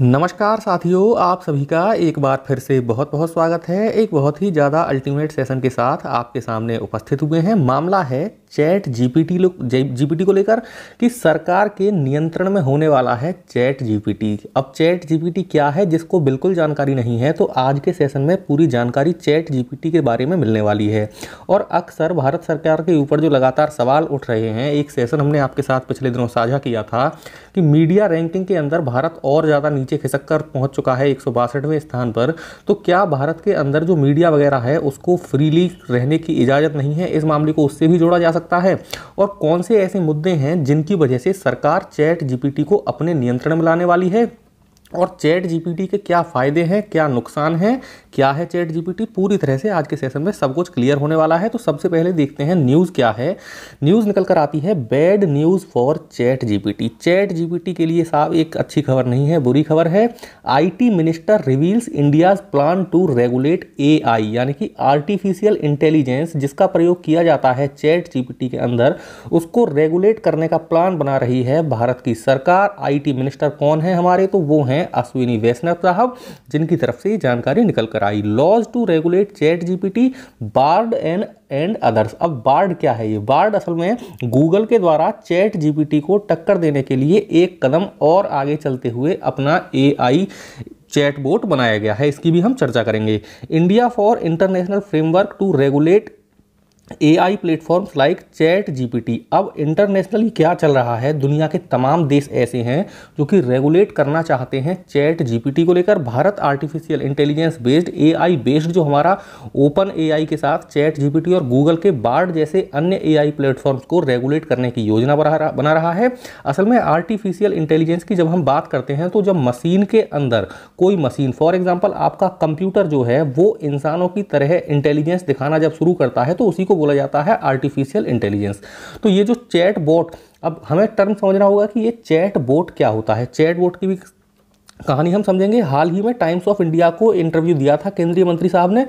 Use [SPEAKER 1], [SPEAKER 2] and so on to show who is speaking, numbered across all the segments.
[SPEAKER 1] नमस्कार साथियों आप सभी का एक बार फिर से बहुत बहुत स्वागत है एक बहुत ही ज़्यादा अल्टीमेट सेशन के साथ आपके सामने उपस्थित हुए हैं मामला है चैट जीपीटी जीपीटी को लेकर कि सरकार के नियंत्रण में होने वाला है चैट जीपीटी अब चैट जीपीटी क्या है जिसको बिल्कुल जानकारी नहीं है तो आज के सेशन में पूरी जानकारी चैट जीपीटी के बारे में मिलने वाली है और अक्सर भारत सरकार के ऊपर जो लगातार सवाल उठ रहे हैं एक सेशन हमने आपके साथ पिछले दिनों साझा किया था कि मीडिया रैंकिंग के अंदर भारत और ज़्यादा नीचे खिसक कर पहुँच चुका है एक स्थान पर तो क्या भारत के अंदर जो मीडिया वगैरह है उसको फ्रीली रहने की इजाज़त नहीं है इस मामले को उससे भी जोड़ा जा सकता है और कौन से ऐसे मुद्दे हैं जिनकी वजह से सरकार चैट जीपीटी को अपने नियंत्रण में लाने वाली है और चैट जीपीटी के क्या फ़ायदे हैं क्या नुकसान हैं क्या है चैट जीपीटी पूरी तरह से आज के सेशन में सब कुछ क्लियर होने वाला है तो सबसे पहले देखते हैं न्यूज़ क्या है न्यूज़ निकल कर आती है bad news for chat GPT chat GPT के लिए साहब एक अच्छी खबर नहीं है बुरी खबर है IT minister reveals India's plan to regulate A यानी कि आर्टिफिशियल इंटेलिजेंस जिसका प्रयोग किया जाता है चैट जीपीटी के अंदर उसको रेगुलेट करने का प्लान बना रही है भारत की सरकार आई मिनिस्टर कौन है हमारे तो वो हैं अश्विनी वैष्णव साहब जिनकी तरफ से ये जानकारी निकल कर आई laws to regulate chat GPT Bard and and others अब बार्ड क्या है ये बार्ड असल में गूगल के द्वारा चैट जीपीटी को टक्कर देने के लिए एक कदम और आगे चलते हुए अपना ए चैट बोट बनाया गया है इसकी भी हम चर्चा करेंगे India for international framework to regulate A I platforms like chat G अब इंटरनेशनली क्या चल रहा है दुनिया के तमाम देश ऐसे हैं जो कि रेगुलेट करना चाहते हैं चैट जी को लेकर भारत artificial intelligence based A I based जो हमारा ओपन ए आई के साथ चैट जी और गूगल के बार्ड जैसे अन्य ए आई प्लेटफॉर्म्स को रेगुलेट करने की योजना बना रहा है असल में आर्टिफिशियल इंटेलिजेंस की जब हम बात करते हैं तो जब मशीन के अंदर कोई मशीन फॉर एग्जाम्पल आपका कंप्यूटर जो है वो इंसानों की तरह इंटेलिजेंस दिखाना जब शुरू करता है तो उसी को इसको बोला जाता है आर्टिफिशियल इंटेलिजेंस तो ये जो चैट बोट अब हमें टर्म समझना होगा कि ये चैट बोट क्या होता है चैट बोट की भी कहानी हम समझेंगे हाल ही में टाइम्स ऑफ इंडिया को इंटरव्यू दिया था केंद्रीय मंत्री साहब ने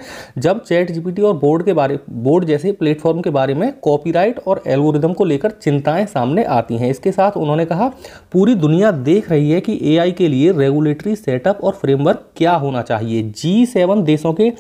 [SPEAKER 1] जब चैट जीपीटी और बोर्ड के बारे बोर्ड जैसे प्लेटफॉर्म के बारे में कॉपीराइट और एल्गोरिदम को लेकर चिंताएं सामने आती हैं इसके साथ उन्होंने कहा पूरी दुनिया देख रही है कि एआई के लिए रेगुलेटरी सेटअप और फ्रेमवर्क क्या होना चाहिए जी देशों के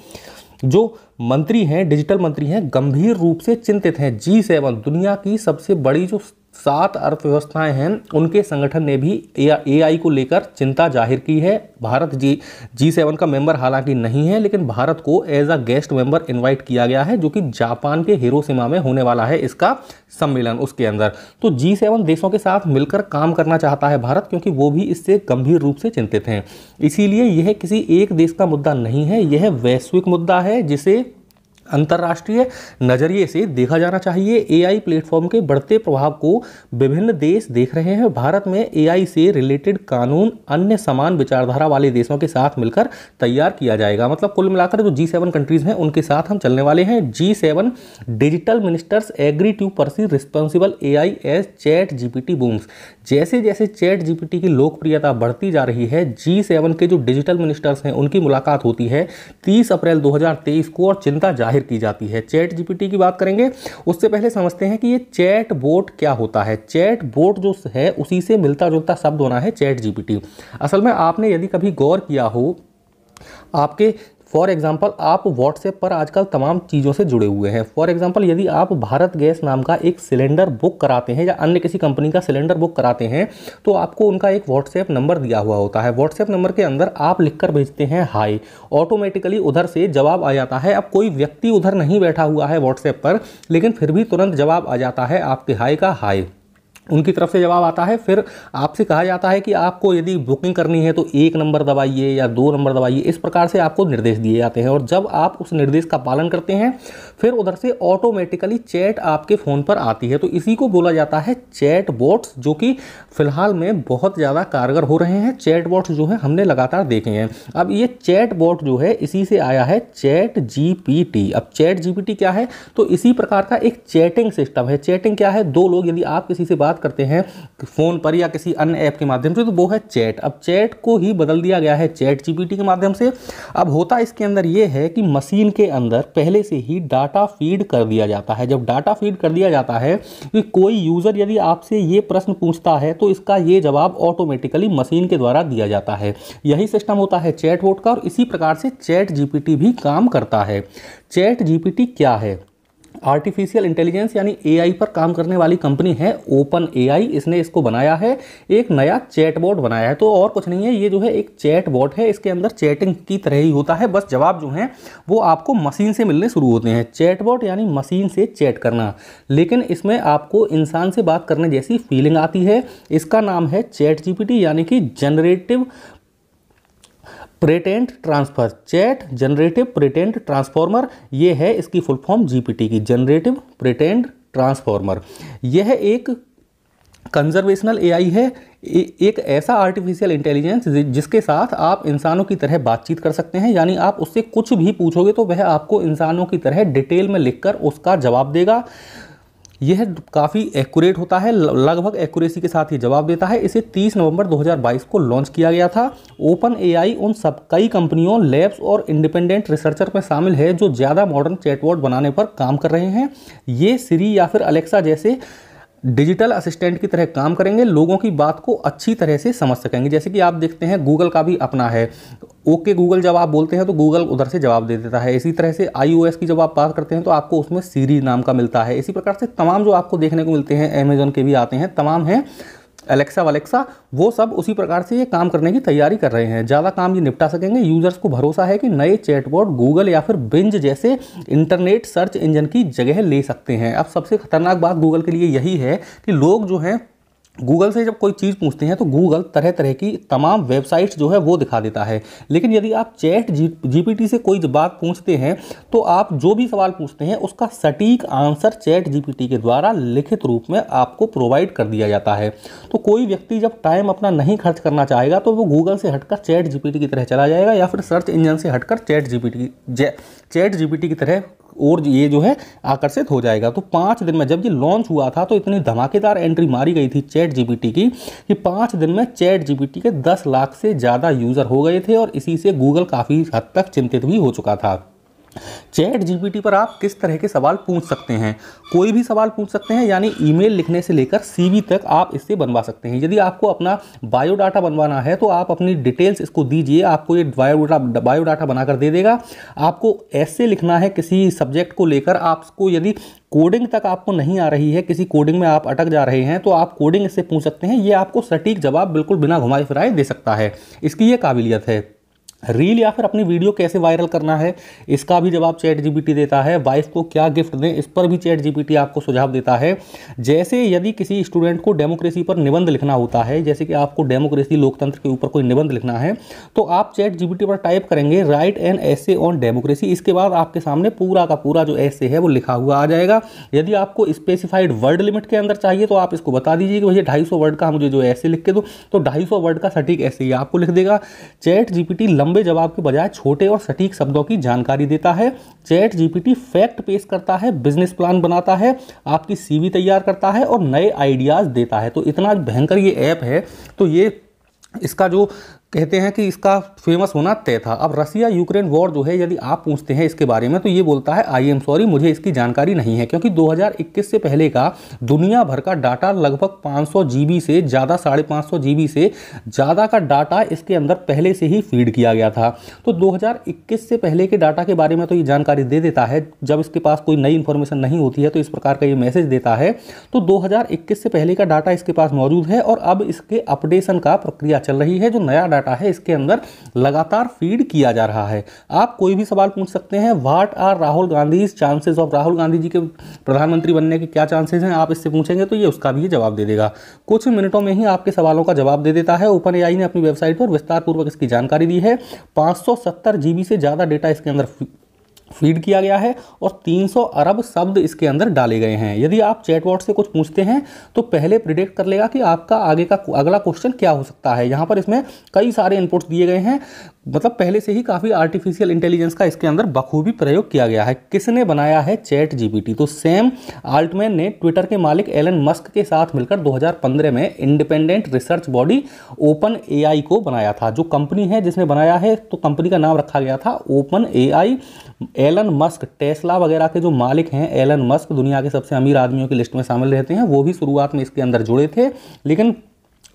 [SPEAKER 1] जो मंत्री हैं डिजिटल मंत्री हैं गंभीर रूप से चिंतित हैं जी सेवन दुनिया की सबसे बड़ी जो सात अर्थव्यवस्थाएं हैं उनके संगठन ने भी ए आई को लेकर चिंता जाहिर की है भारत जी जी सेवन का मेंबर हालांकि नहीं है लेकिन भारत को as a guest member invite किया गया है जो कि जापान के हिरोशिमा में होने वाला है इसका सम्मेलन उसके अंदर तो जी सेवन देशों के साथ मिलकर काम करना चाहता है भारत क्योंकि वो भी इससे गंभीर रूप से चिंतित हैं इसीलिए यह किसी एक देश का मुद्दा नहीं है यह वैश्विक मुद्दा है जिसे अंतर्राष्ट्रीय नज़रिए से देखा जाना चाहिए एआई प्लेटफॉर्म के बढ़ते प्रभाव को विभिन्न देश देख रहे हैं भारत में एआई से रिलेटेड कानून अन्य समान विचारधारा वाले देशों के साथ मिलकर तैयार किया जाएगा मतलब कुल मिलाकर जो जी सेवन कंट्रीज हैं उनके साथ हम चलने वाले हैं G seven digital ministers agree to pursue responsible A I as chat GPT booms जैसे जैसे चैट जीपीटी की लोकप्रियता बढ़ती जा रही है जी सेवन के जो डिजिटल मिनिस्टर्स हैं उनकी मुलाकात होती है तीस अप्रैल दो को और चिंता जाहिर जाहिर की जाती है चैट जीपीटी की बात करेंगे उससे पहले समझते हैं कि ये चैट बोट क्या होता है चैट बोट जो है उसी से मिलता जुलता शब्द होना है चैट जीपीटी असल में आपने यदि कभी गौर किया हो आपके फॉर एग्ज़ाम्पल आप व्हाट्सएप पर आजकल तमाम चीज़ों से जुड़े हुए हैं फॉर एग्ज़ाम्पल यदि आप भारत गैस नाम का एक सिलेंडर बुक कराते हैं या अन्य किसी कंपनी का सिलेंडर बुक कराते हैं तो आपको उनका एक व्हाट्सएप नंबर दिया हुआ होता है व्हाट्सएप नंबर के अंदर आप लिखकर भेजते हैं हाई ऑटोमेटिकली उधर से जवाब आ जाता है अब कोई व्यक्ति उधर नहीं बैठा हुआ है व्हाट्सएप पर लेकिन फिर भी तुरंत जवाब आ जाता है आपके हाई का हाई उनकी तरफ से जवाब आता है फिर आपसे कहा जाता है कि आपको यदि बुकिंग करनी है तो एक नंबर दबाइए या दो नंबर दबाइए इस प्रकार से आपको निर्देश दिए जाते हैं और जब आप उस निर्देश का पालन करते हैं फिर उधर से ऑटोमेटिकली चैट आपके फ़ोन पर आती है तो इसी को बोला जाता है चैट बॉट्स जो कि फ़िलहाल में बहुत ज़्यादा कारगर हो रहे हैं चैट बॉट्स जो है हमने लगातार देखे हैं अब ये चैट बॉट जो है इसी से आया है चैट जी अब चैट जी क्या है तो इसी प्रकार का एक चैटिंग सिस्टम है चैटिंग क्या है दो लोग यदि आप किसी से बात करते हैं फ़ोन पर या किसी अन्य ऐप के माध्यम से तो वो है चैट अब चैट को ही बदल दिया गया है चैट जी के माध्यम से अब होता इसके अंदर ये है कि मशीन के अंदर पहले से ही डाटा डाटा फीड कर दिया जाता है जब डाटा फीड कर दिया जाता है कि कोई यूज़र यदि आपसे ये प्रश्न पूछता है तो इसका ये जवाब ऑटोमेटिकली मशीन के द्वारा दिया जाता है यही सिस्टम होता है चैट वोट का और इसी प्रकार से चैट जीपीटी भी काम करता है चैट जीपीटी क्या है आर्टिफिशियल इंटेलिजेंस यानी एआई पर काम करने वाली कंपनी है ओपन एआई इसने इसको बनाया है एक नया चैटबॉट बनाया है तो और कुछ नहीं है ये जो है एक चैटबॉट है इसके अंदर चैटिंग की तरह ही होता है बस जवाब जो हैं वो आपको मशीन से मिलने शुरू होते हैं चैटबॉट यानी मशीन से चैट करना लेकिन इसमें आपको इंसान से बात करने जैसी फीलिंग आती है इसका नाम है चैट जी यानी कि generative pretrained transfer chat generative pretrained transformer ये है इसकी फुल फॉर्म जीपीटी की जनरेटिव प्रेटेंट ट्रांसफॉर्मर यह एक कंजर्वेशनल एआई है एक ऐसा आर्टिफिशियल इंटेलिजेंस जिसके साथ आप इंसानों की तरह बातचीत कर सकते हैं यानी आप उससे कुछ भी पूछोगे तो वह आपको इंसानों की तरह डिटेल में लिखकर उसका जवाब देगा यह काफ़ी एक्यूरेट होता है लगभग एक्यूरेसी के साथ ही जवाब देता है इसे 30 नवंबर 2022 को लॉन्च किया गया था ओपन एआई उन सब कई कंपनियों लैब्स और इंडिपेंडेंट रिसर्चर में शामिल है जो ज़्यादा मॉडर्न चैटबॉट बनाने पर काम कर रहे हैं ये सीरी या फिर अलेक्सा जैसे डिजिटल असिस्टेंट की तरह काम करेंगे लोगों की बात को अच्छी तरह से समझ सकेंगे जैसे कि आप देखते हैं गूगल का भी अपना है ओके गूगल जब आप बोलते हैं तो गूगल उधर से जवाब दे देता है इसी तरह से आईओएस की जब आप बात करते हैं तो आपको उसमें सीरी नाम का मिलता है इसी प्रकार से तमाम जो आपको देखने को मिलते हैं अमेजोन के भी आते हैं तमाम हैं एलेक्सा वलेक्सा वो सब उसी प्रकार से ये काम करने की तैयारी कर रहे हैं ज़्यादा काम ये निपटा सकेंगे यूज़र्स को भरोसा है कि नए चैटबॉट गूगल या फिर बिंज जैसे इंटरनेट सर्च इंजन की जगह ले सकते हैं अब सबसे खतरनाक बात गूगल के लिए यही है कि लोग जो हैं गूगल से जब कोई चीज़ पूछते हैं तो गूगल तरह तरह की तमाम वेबसाइट्स जो है वो दिखा देता है लेकिन यदि आप चैट जी जीपीटी से कोई बात पूछते हैं तो आप जो भी सवाल पूछते हैं उसका सटीक आंसर चैट जीपीटी के द्वारा लिखित रूप में आपको प्रोवाइड कर दिया जाता है तो कोई व्यक्ति जब टाइम अपना नहीं खर्च करना चाहेगा तो वो गूगल से हटकर चैट जी की तरह चला जाएगा या फिर सर्च इंजन से हटकर चैट जी चैट जी की तरह और ये जो है आकर्षित हो जाएगा तो पाँच दिन में जब ये लॉन्च हुआ था तो इतनी धमाकेदार एंट्री मारी गई थी चैट जीबीटी की कि पाँच दिन में चैट जीबीटी के दस लाख से ज़्यादा यूज़र हो गए थे और इसी से गूगल काफ़ी हद तक चिंतित भी हो चुका था चैट जीपीटी पर आप किस तरह के सवाल पूछ सकते हैं कोई भी सवाल पूछ सकते हैं यानी ईमेल लिखने से लेकर सीवी तक आप इससे बनवा सकते हैं यदि आपको अपना बायोडाटा बनवाना है तो आप अपनी डिटेल्स इसको दीजिए आपको ये बायोडाटा बायोडाटा बनाकर दे देगा आपको ऐसे लिखना है किसी सब्जेक्ट को लेकर आपको यदि कोडिंग तक आपको नहीं आ रही है किसी कोडिंग में आप अटक जा रहे हैं तो आप कोडिंग इससे पूछ सकते हैं ये आपको सटीक जवाब बिल्कुल बिना घुमाए फिराए दे सकता है इसकी ये काबिलियत है रील या फिर अपनी वीडियो कैसे वायरल करना है इसका भी जवाब चैट जीपीटी देता है वाइफ को क्या गिफ्ट दें इस पर भी चैट जीपीटी आपको सुझाव देता है जैसे यदि किसी स्टूडेंट को डेमोक्रेसी पर निबंध लिखना होता है जैसे कि आपको डेमोक्रेसी लोकतंत्र के ऊपर कोई निबंध लिखना है तो आप चैट जी पर टाइप करेंगे write an essay on democracy इसके बाद आपके सामने पूरा का पूरा जो ऐसे है वो लिखा हुआ आ जाएगा यदि आपको स्पेसिफाइड वर्ड लिमिट के अंदर चाहिए तो आप इसको बता दीजिए कि भैया ढाई वर्ड का मुझे जो ऐसे लिख के दो तो ढाई वर्ड का सटीक ऐसे ही आपको लिख देगा चैट जीपीटी लंबे लंबे जवाब के बजाय छोटे और सटीक शब्दों की जानकारी देता है चैट जीपीटी फैक्ट पेश करता है बिजनेस प्लान बनाता है आपकी सीवी तैयार करता है और नए आइडियाज़ देता है तो इतना भयंकर ये ऐप है तो ये इसका जो कहते हैं कि इसका फेमस होना तय था अब रसिया यूक्रेन वॉर जो है यदि आप पूछते हैं इसके बारे में तो ये बोलता है आई एम सॉरी मुझे इसकी जानकारी नहीं है क्योंकि 2021 से पहले का दुनिया भर का डाटा लगभग 500 जीबी से ज़्यादा साढ़े पाँच जीबी से ज़्यादा का डाटा इसके अंदर पहले से ही फीड किया गया था तो दो से पहले के डाटा के बारे में तो ये जानकारी दे देता है जब इसके पास कोई नई इन्फॉर्मेशन नहीं होती है तो इस प्रकार का ये मैसेज देता है तो दो से पहले का डाटा इसके पास मौजूद है और अब इसके अपडेशन का प्रक्रिया चल रही है जो नया डाटा डाटा है इसके अंदर लगातार फीड किया जा रहा है आप कोई भी सवाल पूछ सकते हैं what are Rahul Gandhi chances of Rahul Gandhi ji के प्रधानमंत्री बनने के क्या चांसेस हैं आप इससे पूछेंगे तो ये उसका भी जवाब दे देगा कुछ मिनटों में ही आपके सवालों का जवाब दे देता है ओपन ने अपनी वेबसाइट पर विस्तारपूर्वक इसकी जानकारी दी है पाँच सौ से ज़्यादा डेटा इसके अंदर फीड किया गया है और 300 अरब शब्द इसके अंदर डाले गए हैं यदि आप चैटबॉट से कुछ पूछते हैं तो पहले प्रिडिक्ट कर लेगा कि आपका आगे का अगला क्वेश्चन क्या हो सकता है यहाँ पर इसमें कई सारे इनपुट्स दिए गए हैं मतलब पहले से ही काफ़ी आर्टिफिशियल इंटेलिजेंस का इसके अंदर बखूबी प्रयोग किया गया है किसने बनाया है चैट जी तो सेम आल्टमैन ने ट्विटर के मालिक एलन मस्क के साथ मिलकर दो में independent research body open A को बनाया था जो कंपनी है जिसने बनाया है तो कंपनी का नाम रखा गया था open A Elon Musk Tesla वगैरह के जो मालिक हैं एलन मस्क दुनिया के सबसे अमीर आदमियों की लिस्ट में शामिल रहते हैं वो भी शुरुआत में इसके अंदर जुड़े थे लेकिन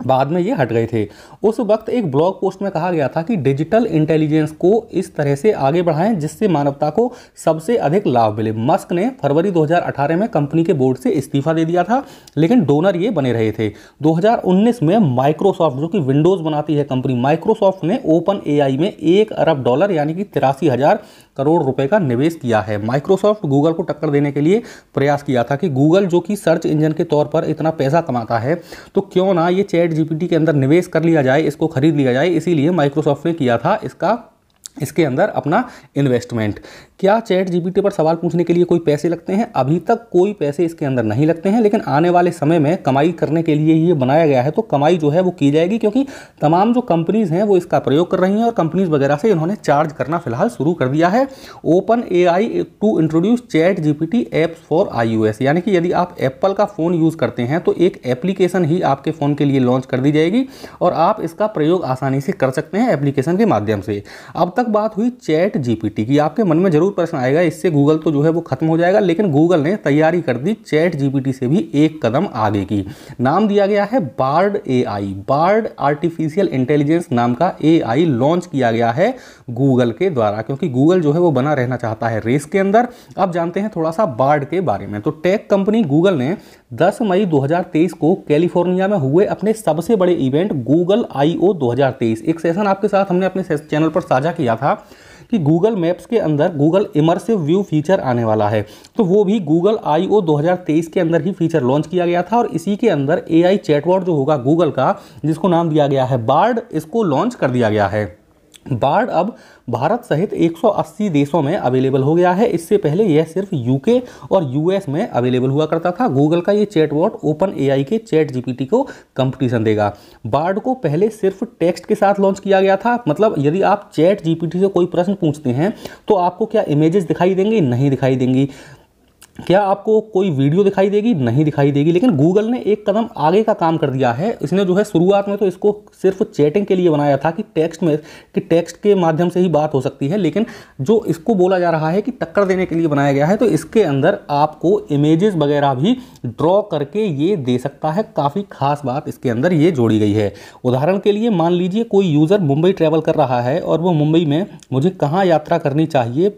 [SPEAKER 1] बाद में ये हट गए थे उस वक्त एक ब्लॉग पोस्ट में कहा गया था कि डिजिटल इंटेलिजेंस को इस तरह से आगे बढ़ाएं जिससे मानवता को सबसे अधिक लाभ मिले मस्क ने फरवरी 2018 में कंपनी के बोर्ड से इस्तीफा दे दिया था लेकिन डोनर ये बने रहे थे 2019 में माइक्रोसॉफ्ट जो कि विंडोज़ बनाती है कंपनी माइक्रोसॉफ्ट ने ओपन ए में एक अरब डॉलर यानी कि तिरासी हज़ार करोड़ रुपए का निवेश किया है माइक्रोसॉफ्ट गूगल को टक्कर देने के लिए प्रयास किया था कि गूगल जो कि सर्च इंजन के तौर पर इतना पैसा कमाता है तो क्यों ना ये चैट चैट जीपीटी के अंदर निवेश कर लिया जाए इसको खरीद लिया जाए इसीलिए माइक्रोसॉफ्ट ने किया था इसका इसके अंदर अपना इन्वेस्टमेंट क्या चैट जीपीटी पर सवाल पूछने के लिए कोई पैसे लगते हैं अभी तक कोई पैसे इसके अंदर नहीं लगते हैं लेकिन आने वाले समय में कमाई करने के लिए ये बनाया गया है तो कमाई जो है वो की जाएगी क्योंकि तमाम जो कंपनीज़ हैं वो इसका प्रयोग कर रही हैं और कंपनीज़ वगैरह से इन्होंने चार्ज करना फिलहाल शुरू कर दिया है open A I to introduce chat G P T apps for I O S यानी कि यदि आप एप्पल का फ़ोन यूज़ करते हैं तो एक एप्लीकेशन ही आपके फ़ोन के लिए लॉन्च कर दी जाएगी और आप इसका प्रयोग आसानी से कर सकते हैं एप्लीकेशन के माध्यम से अब तक बात हुई चैट जीपीटी की आपके मन में जरूर प्रश्न आएगा इससे गूगल तो जो है वो खत्म हो जाएगा लेकिन गूगल ने तैयारी कर दी चैट जीपीटी से भी एक कदम आगे की नाम दिया गया है Bard AI Bard artificial intelligence नाम का एआई लॉन्च किया गया है गूगल के द्वारा क्योंकि गूगल जो है वो बना रहना चाहता है रेस के अंदर अब जानते हैं थोड़ा सा बार्ड के बारे में तो टेक कंपनी गूगल ने 10 मई 2023 को कैलिफोर्निया में हुए अपने सबसे बड़े इवेंट गूगल आई 2023 एक सेशन आपके साथ हमने अपने चैनल पर साझा किया था कि गूगल मैप्स के अंदर गूगल इमर्सिव व्यू फीचर आने वाला है तो वो भी गूगल आई 2023 के अंदर ही फीचर लॉन्च किया गया था और इसी के अंदर ए आई जो होगा गूगल का जिसको नाम दिया गया है बार्ड इसको लॉन्च कर दिया गया है बाढ़ अब भारत सहित 180 देशों में अवेलेबल हो गया है इससे पहले यह सिर्फ यूके और यूएस में अवेलेबल हुआ करता था गूगल का ये वॉट ओपन एआई के चैट जीपीटी को कंपटीशन देगा बार्ड को पहले सिर्फ टेक्स्ट के साथ लॉन्च किया गया था मतलब यदि आप चैट जीपीटी से कोई प्रश्न पूछते हैं तो आपको क्या इमेजेस दिखाई देंगे नहीं दिखाई देंगी क्या आपको कोई वीडियो दिखाई देगी नहीं दिखाई देगी लेकिन गूगल ने एक कदम आगे का काम कर दिया है इसने जो है शुरुआत में तो इसको सिर्फ चैटिंग के लिए बनाया था कि टेक्स्ट में कि टेक्स्ट के माध्यम से ही बात हो सकती है लेकिन जो इसको बोला जा रहा है कि टक्कर देने के लिए बनाया गया है तो इसके अंदर आपको इमेजेस वगैरह भी ड्रॉ करके ये दे सकता है काफ़ी खास बात इसके अंदर ये जोड़ी गई है उदाहरण के लिए मान लीजिए कोई यूज़र मुंबई ट्रैवल कर रहा है और वो मुंबई में मुझे कहाँ यात्रा करनी चाहिए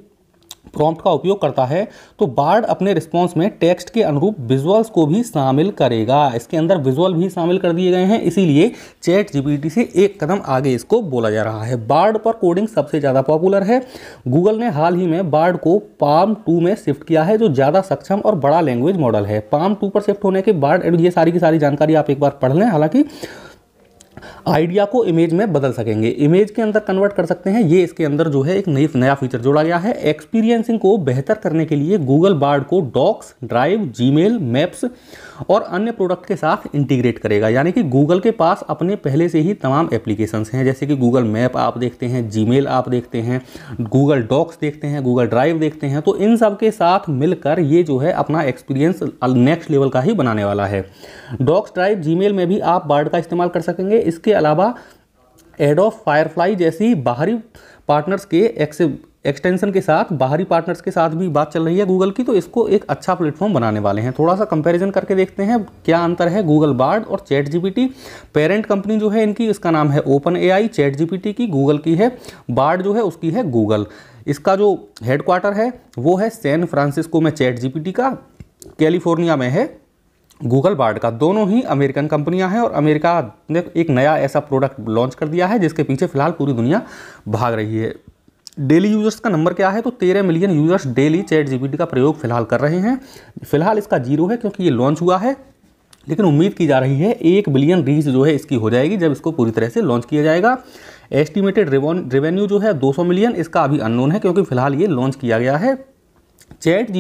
[SPEAKER 1] प्रॉम्प्ट का उपयोग करता है तो बार्ड अपने रिस्पॉन्स में टेक्स्ट के अनुरूप विजुअल्स को भी शामिल करेगा इसके अंदर विजुअल भी शामिल कर दिए गए हैं इसीलिए चैट जीपीटी से एक कदम आगे इसको बोला जा रहा है बार्ड पर कोडिंग सबसे ज़्यादा पॉपुलर है गूगल ने हाल ही में बार्ड को पाम टू में शिफ्ट किया है जो ज़्यादा सक्षम और बड़ा लैंग्वेज मॉडल है पाम टू पर शिफ्ट होने के बाद ये सारी की सारी जानकारी आप एक बार पढ़ लें हालांकि आइडिया को इमेज में बदल सकेंगे इमेज के अंदर कन्वर्ट कर सकते हैं ये इसके अंदर जो है एक नई नया फीचर जोड़ा गया है एक्सपीरियंसिंग को बेहतर करने के लिए गूगल बार्ड को डॉक्स ड्राइव जीमेल मैप्स और अन्य प्रोडक्ट के साथ इंटीग्रेट करेगा यानी कि गूगल के पास अपने पहले से ही तमाम एप्लीकेशंस हैं जैसे कि गूगल मैप आप देखते हैं जी आप देखते हैं गूगल डॉक्स देखते हैं गूगल ड्राइव देखते हैं तो इन सब के साथ मिलकर ये जो है अपना एक्सपीरियंस नेक्स्ट लेवल का ही बनाने वाला है डॉक्स ड्राइव जी में भी आप बार्ड का इस्तेमाल कर सकेंगे इसके अलावा ऑफ फायरफ्लाई जैसी बाहरी पार्टनर्स के एक्से एक्सटेंशन के साथ बाहरी पार्टनर्स के साथ भी बात चल रही है गूगल की तो इसको एक अच्छा प्लेटफॉर्म बनाने वाले हैं थोड़ा सा कंपैरिजन करके देखते हैं क्या अंतर है गूगल बार्ड और चैट जीपीटी पेरेंट कंपनी जो है इनकी इसका नाम है ओपन एआई चैट जीपीटी की गूगल की है बार्ड जो है उसकी है गूगल इसका जो हेडक्वार्टर है वो है सैन फ्रांसिस्को में चैट जी का कैलिफोर्निया में है गूगल बार्ड का दोनों ही अमेरिकन कंपनियां हैं और अमेरिका ने एक नया ऐसा प्रोडक्ट लॉन्च कर दिया है जिसके पीछे फिलहाल पूरी दुनिया भाग रही है डेली यूजर्स का नंबर क्या है तो तेरह million users daily chat GPT का प्रयोग फिलहाल कर रहे हैं फिलहाल इसका जीरो है क्योंकि ये लॉन्च हुआ है लेकिन उम्मीद की जा रही है एक बिलियन रीच जो है इसकी हो जाएगी जब इसको पूरी तरह से लॉन्च किया जाएगा एस्टिमेटेड रेवेन्यू जो है 200 मिलियन इसका अभी अननोन है क्योंकि फिलहाल ये लॉन्च किया गया है चैट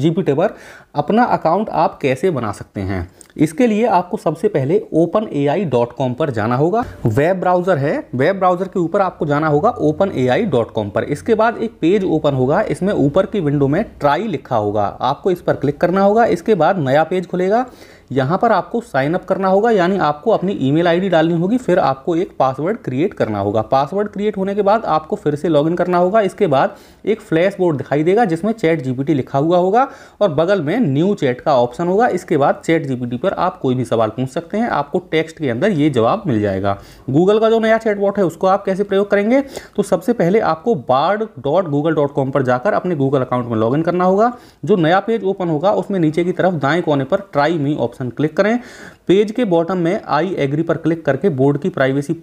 [SPEAKER 1] जी पी पर अपना अकाउंट आप कैसे बना सकते हैं इसके लिए आपको सबसे पहले open A I dot com पर जाना होगा वेब ब्राउज़र है वेब ब्राउज़र के ऊपर आपको जाना होगा open A I dot com पर इसके बाद एक पेज ओपन होगा इसमें ऊपर की विंडो में ट्राई लिखा होगा आपको इस पर क्लिक करना होगा इसके बाद नया पेज खुलेगा यहाँ पर आपको साइन अप करना होगा यानी आपको अपनी ईमेल आईडी डालनी होगी फिर आपको एक पासवर्ड क्रिएट करना होगा पासवर्ड क्रिएट होने के बाद आपको फिर से लॉगिन करना होगा इसके बाद एक फ्लैश बोर्ड दिखाई देगा जिसमें चैट जीपीटी लिखा हुआ होगा और बगल में न्यू चैट का ऑप्शन होगा इसके बाद चैट जीपीटी पर आप कोई भी सवाल पूछ सकते हैं आपको टेक्स्ट के अंदर ये जवाब मिल जाएगा गूगल का जो नया चैट बॉट है उसको आप कैसे प्रयोग करेंगे तो सबसे पहले आपको Bard dot Google dot com पर जाकर अपने गूगल अकाउंट में लॉग करना होगा जो नया पेज ओपन होगा उसमें नीचे की तरफ दाएं कोने पर try me option option click करें पेज के बॉटम में आई एग्री पर क्लिक करके बोर्ड की प्राइवेसी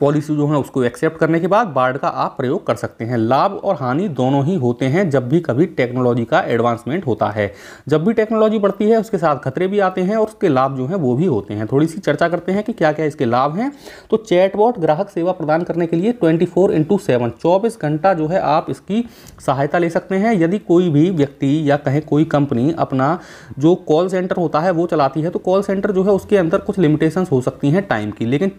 [SPEAKER 1] पॉलिसी जो है उसको एक्सेप्ट करने के बाद बार्ड का आप प्रयोग कर सकते हैं लाभ और हानि दोनों ही होते हैं जब भी कभी टेक्नोलॉजी का एडवांसमेंट होता है जब भी टेक्नोलॉजी बढ़ती है उसके साथ खतरे भी आते हैं और उसके लाभ जो हैं वो भी होते हैं थोड़ी सी चर्चा करते हैं कि क्या क्या इसके लाभ हैं तो चैटबॉट ग्राहक सेवा प्रदान करने के लिए ट्वेंटी फोर इंटू सेवन चौबीस घंटा जो है आप इसकी सहायता ले सकते हैं यदि कोई भी व्यक्ति या कहें कोई कंपनी अपना जो कॉल सेंटर होता है वो चलाती है तो कॉल सेंटर जो है उसके अंदर कुछ लिमिटेशंस हो सकती हैं टाइम की लेकिन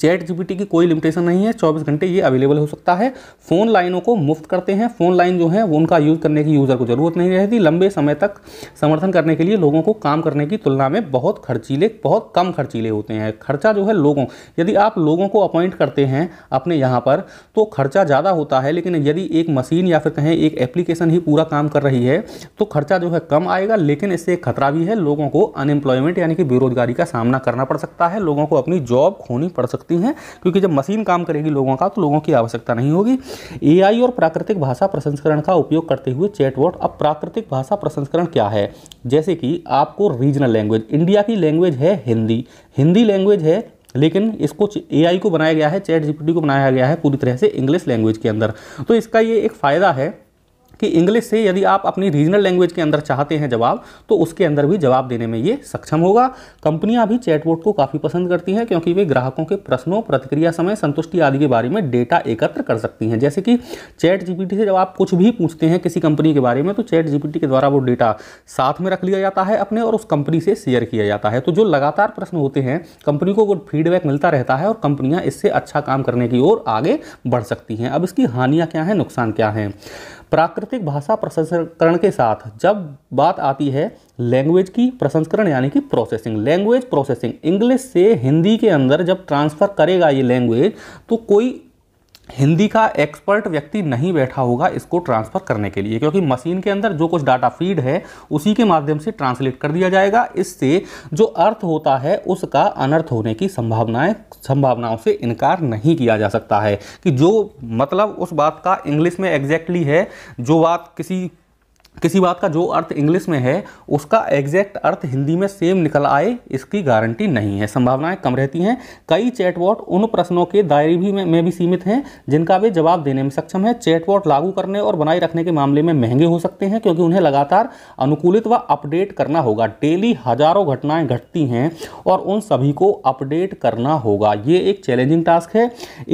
[SPEAKER 1] चैट जीपीटी की कोई लिमिटेशन नहीं है चौबीस घंटे ये अवेलेबल हो सकता है फ़ोन लाइनों को मुफ्त करते हैं फ़ोन लाइन जो है उनका यूज़ करने की यूज़र को ज़रूरत नहीं रहती लंबे समय तक समर्थन करने के लिए लोगों को काम करने की तुलना में बहुत खर्चीले बहुत कम खर्चीले होते हैं खर्चा जो है लोगों यदि आप लोगों को अपॉइंट करते हैं अपने यहाँ पर तो खर्चा ज़्यादा होता है लेकिन यदि एक मशीन या फिर कहें एक एप्लीकेशन ही पूरा काम कर रही है तो खर्चा जो है कम आएगा लेकिन इससे एक खतरा भी है लोगों को अनएम्प्लॉयमेंट यानी कि बेरोजगारी का सामना करना पड़ सकता है लोगों को अपनी जॉब खोनी पड़ सकती सकती हैं क्योंकि जब मशीन काम करेगी लोगों का तो लोगों की आवश्यकता नहीं होगी ए और प्राकृतिक भाषा प्रसंस्करण का उपयोग करते हुए चैटवर्ड अब प्राकृतिक भाषा प्रसंस्करण क्या है जैसे कि आपको रीजनल लैंग्वेज इंडिया की लैंग्वेज है हिंदी हिंदी लैंग्वेज है लेकिन इसको ए को बनाया गया है चैट जीपीटी को बनाया गया है पूरी तरह से इंग्लिश लैंग्वेज के अंदर तो इसका ये एक फ़ायदा है कि इंग्लिश से यदि आप अपनी रीजनल लैंग्वेज के अंदर चाहते हैं जवाब तो उसके अंदर भी जवाब देने में ये सक्षम होगा कंपनियां भी चैटबोर्ड को काफ़ी पसंद करती हैं क्योंकि वे ग्राहकों के प्रश्नों प्रतिक्रिया समय संतुष्टि आदि के बारे में डेटा एकत्र कर सकती हैं जैसे कि चैट जी से जब आप कुछ भी पूछते हैं किसी कंपनी के बारे में तो चैट जी के द्वारा वो डेटा साथ में रख लिया जाता है अपने और उस कंपनी से शेयर किया जाता है तो जो लगातार प्रश्न होते हैं कंपनी को वो फीडबैक मिलता रहता है और कंपनियां इससे अच्छा काम करने की ओर आगे बढ़ सकती हैं अब इसकी हानियाँ क्या हैं नुकसान क्या हैं प्राकृतिक भाषा प्रसंस्करण के साथ जब बात आती है लैंग्वेज की प्रसंस्करण यानी कि प्रोसेसिंग लैंग्वेज प्रोसेसिंग इंग्लिश से हिंदी के अंदर जब ट्रांसफ़र करेगा ये लैंग्वेज तो कोई हिंदी का एक्सपर्ट व्यक्ति नहीं बैठा होगा इसको ट्रांसफ़र करने के लिए क्योंकि मशीन के अंदर जो कुछ डाटा फीड है उसी के माध्यम से ट्रांसलेट कर दिया जाएगा इससे जो अर्थ होता है उसका अनर्थ होने की संभावनाएं संभावनाओं से इनकार नहीं किया जा सकता है कि जो मतलब उस बात का इंग्लिश में एग्जैक्टली है जो बात किसी किसी बात का जो अर्थ इंग्लिश में है उसका एग्जैक्ट अर्थ हिंदी में सेम निकल आए इसकी गारंटी नहीं है संभावनाएं कम रहती हैं कई चैटबॉट उन प्रश्नों के दायरे भी में, में भी सीमित हैं जिनका वे जवाब देने में सक्षम है चैटबॉट लागू करने और बनाए रखने के मामले में महंगे हो सकते हैं क्योंकि उन्हें लगातार अनुकूलित व अपडेट करना होगा डेली हजारों घटनाएँ घटती हैं और उन सभी को अपडेट करना होगा ये एक चैलेंजिंग टास्क है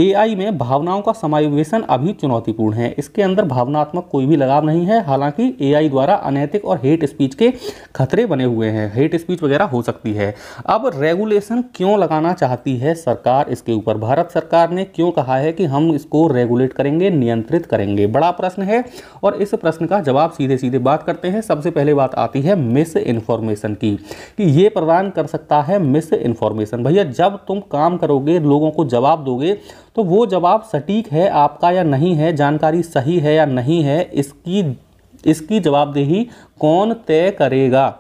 [SPEAKER 1] ए में भावनाओं का समावेशन अभी चुनौतीपूर्ण है इसके अंदर भावनात्मक कोई भी लगाव नहीं है हालांकि ए एआई द्वारा अनैतिक और हेट स्पीच के खतरे बने हुए हैं हेट स्पीच वगैरह हो सकती है अब रेगुलेशन क्यों लगाना चाहती है सरकार इसके ऊपर भारत सरकार ने क्यों कहा है कि हम इसको रेगुलेट करेंगे नियंत्रित करेंगे बड़ा प्रश्न है और इस प्रश्न का जवाब सीधे सीधे बात करते हैं सबसे पहले बात आती है मिस इन्फॉर्मेशन की कि ये प्रदान कर सकता है मिस इन्फॉर्मेशन भैया जब तुम काम करोगे लोगों को जवाब दोगे तो वो जवाब सटीक है आपका या नहीं है जानकारी सही है या नहीं है इसकी इसकी जवाबदेही कौन तय करेगा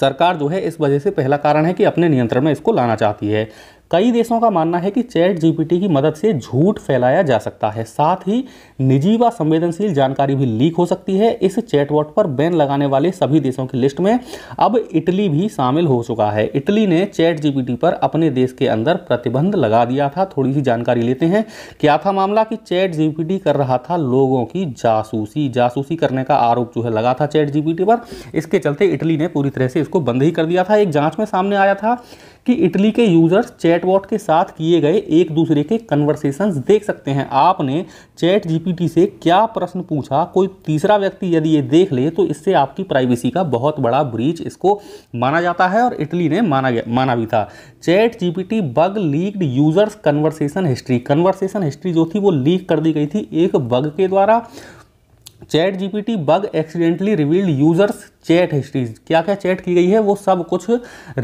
[SPEAKER 1] सरकार जो है इस वजह से पहला कारण है कि अपने नियंत्रण में इसको लाना चाहती है कई देशों का मानना है कि चैट जीपीटी की मदद से झूठ फैलाया जा सकता है साथ ही निजी व संवेदनशील जानकारी भी लीक हो सकती है इस चैटबॉट पर बैन लगाने वाले सभी देशों की लिस्ट में अब इटली भी शामिल हो चुका है इटली ने चैट जीपीटी पर अपने देश के अंदर प्रतिबंध लगा दिया था थोड़ी सी जानकारी लेते हैं क्या था मामला कि चैट जीपीटी कर रहा था लोगों की जासूसी जासूसी करने का आरोप जो है लगा था चैट जीपीटी पर इसके चलते इटली ने पूरी तरह से इसको बंद ही कर दिया था एक जांच में सामने आया था कि इटली के यूज़र्स चैटबॉट के साथ किए गए एक दूसरे के कन्वर्सेशन देख सकते हैं आपने चैट जीपीटी से क्या प्रश्न पूछा कोई तीसरा व्यक्ति यदि ये देख ले तो इससे आपकी प्राइवेसी का बहुत बड़ा ब्रीच इसको माना जाता है और इटली ने माना गया माना भी था chat GPT bug leaked users conversation history conversation history जो थी वो लीक कर दी गई थी एक बग के द्वारा chat GPT bug accidentally revealed users chat histories क्या क्या चैट की गई है वो सब कुछ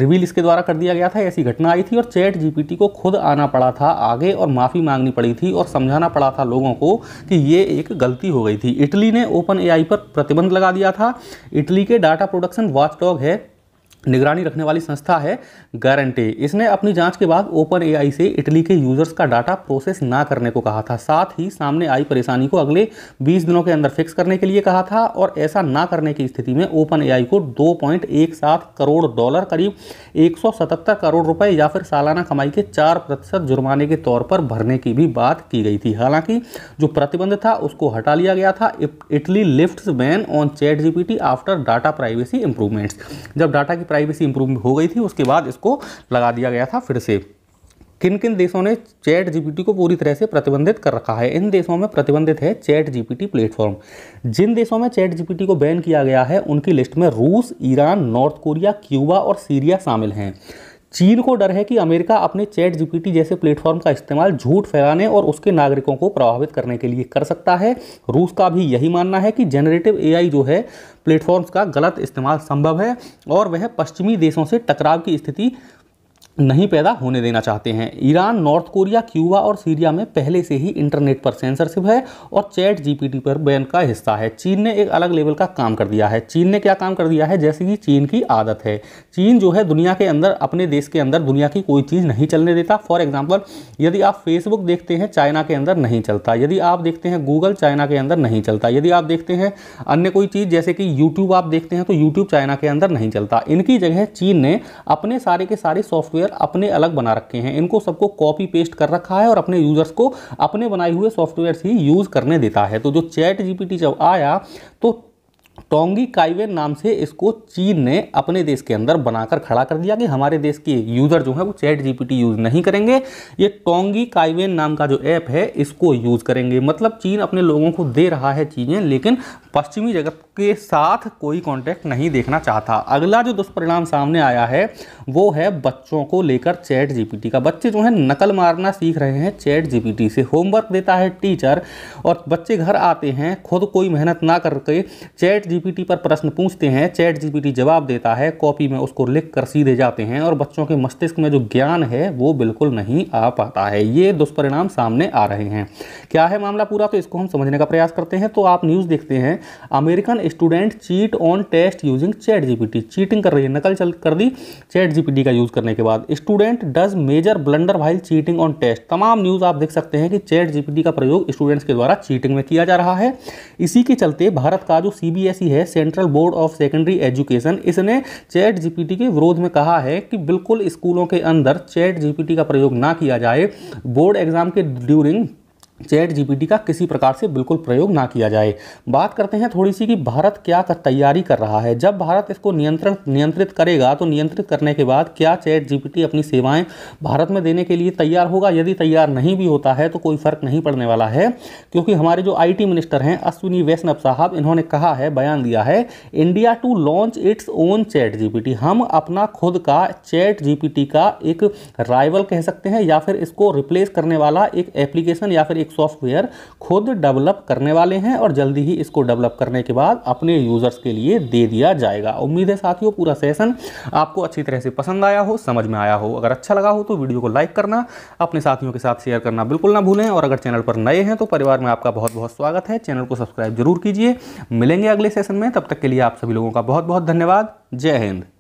[SPEAKER 1] रिवील इसके द्वारा कर दिया गया था ऐसी घटना आई थी और चैट जीपीटी को खुद आना पड़ा था आगे और माफ़ी मांगनी पड़ी थी और समझाना पड़ा था लोगों को कि ये एक गलती हो गई थी इटली ने ओपन एआई पर प्रतिबंध लगा दिया था इटली के डाटा प्रोडक्शन वॉचडॉग है निगरानी रखने वाली संस्था है गारंटी इसने अपनी जांच के बाद ओपन एआई से इटली के यूजर्स का डाटा प्रोसेस ना करने को कहा था साथ ही सामने आई परेशानी को अगले 20 दिनों के अंदर फिक्स करने के लिए कहा था और ऐसा ना करने की स्थिति में ओपन एआई को 2.17 करोड़ डॉलर करीब 177 करोड़ रुपए या फिर सालाना कमाई के चार प्रतिशत जुर्माने के तौर पर भरने की भी बात की गई थी हालांकि जो प्रतिबंध था उसको हटा लिया गया था Italy lift ban on chat GPT after data privacy improvements जब डाटा की प्राइवेसी इंप्रूव हो गई थी उसके बाद इसको लगा दिया गया था फिर से किन किन देशों ने चैट जीपीटी को पूरी तरह से प्रतिबंधित कर रखा है इन देशों में प्रतिबंधित है चैट जीपीटी प्लेटफॉर्म जिन देशों में चैट जीपीटी को बैन किया गया है उनकी लिस्ट में रूस ईरान नॉर्थ कोरिया क्यूबा और सीरिया शामिल हैं चीन को डर है कि अमेरिका अपने चैट जीपीटी जैसे प्लेटफॉर्म का इस्तेमाल झूठ फैलाने और उसके नागरिकों को प्रभावित करने के लिए कर सकता है रूस का भी यही मानना है कि जेनरेटिव एआई जो है प्लेटफॉर्म्स का गलत इस्तेमाल संभव है और वह पश्चिमी देशों से टकराव की स्थिति नहीं पैदा होने देना चाहते हैं ईरान नॉर्थ कोरिया क्यूबा और सीरिया में पहले से ही इंटरनेट पर सेंसरशिप है और चैट जीपीटी पर बैन का हिस्सा है चीन ने एक अलग लेवल का काम कर दिया है चीन ने क्या काम कर दिया है जैसे कि चीन की आदत है चीन जो है दुनिया के अंदर अपने देश के अंदर दुनिया की कोई चीज़ नहीं चलने देता फॉर एग्जाम्पल यदि आप फेसबुक देखते हैं चाइना के अंदर नहीं चलता यदि आप देखते हैं गूगल चाइना के अंदर नहीं चलता यदि आप देखते हैं अन्य कोई चीज़ जैसे कि यूट्यूब आप देखते हैं तो यूट्यूब चाइना के अंदर नहीं चलता इनकी जगह चीन ने अपने सारे के सारे सॉफ्टवेयर सॉफ्टवेयर अपने अलग बना रखे हैं इनको सबको कॉपी पेस्ट कर रखा है और अपने यूजर्स को अपने बनाए हुए सॉफ्टवेयर ही यूज़ करने देता है तो जो चैट जीपीटी जब आया तो टोंगी काइवे नाम से इसको चीन ने अपने देश के अंदर बनाकर खड़ा कर दिया कि हमारे देश के यूज़र जो है वो चैट जीपीटी यूज़ नहीं करेंगे ये टोंगी काइवेन नाम का जो ऐप है इसको यूज़ करेंगे मतलब चीन अपने लोगों को दे रहा है चीज़ें लेकिन पश्चिमी जगत के साथ कोई कांटेक्ट नहीं देखना चाहता अगला जो दुष्परिणाम सामने आया है वो है बच्चों को लेकर चैट जी का बच्चे जो है नकल मारना सीख रहे हैं चैट जी से होमवर्क देता है टीचर और बच्चे घर आते हैं खुद कोई मेहनत ना करके चैट चैट जीपीटी पर प्रश्न पूछते हैं चैट जीपीटी जवाब देता है कॉपी में उसको लिख कर सीधे जाते हैं और बच्चों के मस्तिष्क में जो ज्ञान है वो बिल्कुल नहीं आ पाता है ये दुष्परिणाम सामने आ रहे हैं क्या है मामला पूरा तो इसको हम समझने का प्रयास करते हैं तो आप न्यूज़ देखते हैं American student cheat on test using chat G cheating कर रही है नकल चल कर दी चैट जी का यूज़ करने के बाद student does major blunder while cheating on test तमाम न्यूज़ आप देख सकते हैं कि चैट जी का प्रयोग स्टूडेंट्स के द्वारा चीटिंग में किया जा रहा है इसी के चलते भारत का जो सी सी है central board of secondary education इसने चैट जीपीटी के विरोध में कहा है कि बिल्कुल स्कूलों के अंदर चैट जीपीटी का प्रयोग ना किया जाए बोर्ड एग्जाम के ड्यूरिंग चैट जीपीटी का किसी प्रकार से बिल्कुल प्रयोग ना किया जाए बात करते हैं थोड़ी सी कि भारत क्या कर तैयारी कर रहा है जब भारत इसको नियंत्रण नियंत्रित करेगा तो नियंत्रित करने के बाद क्या चैट जीपीटी अपनी सेवाएं भारत में देने के लिए तैयार होगा यदि तैयार नहीं भी होता है तो कोई फ़र्क नहीं पड़ने वाला है क्योंकि हमारे जो आई मिनिस्टर हैं अश्विनी वैष्णव साहब इन्होंने कहा है बयान दिया है India to launch its own chat G हम अपना खुद का चैट जी का एक राइवल कह सकते हैं या फिर इसको रिप्लेस करने वाला एक एप्लीकेशन या फिर एक सॉफ्टवेयर खुद डेवलप करने वाले हैं और जल्दी ही इसको डेवलप करने के बाद अपने यूज़र्स के लिए दे दिया जाएगा उम्मीद है साथियों पूरा सेशन आपको अच्छी तरह से पसंद आया हो समझ में आया हो अगर अच्छा लगा हो तो वीडियो को लाइक करना अपने साथियों के साथ शेयर करना बिल्कुल ना भूलें और अगर चैनल पर नए हैं तो परिवार में आपका बहुत बहुत स्वागत है चैनल को सब्सक्राइब जरूर कीजिए मिलेंगे अगले सेशन में तब तक के लिए आप सभी लोगों का बहुत बहुत धन्यवाद जय हिंद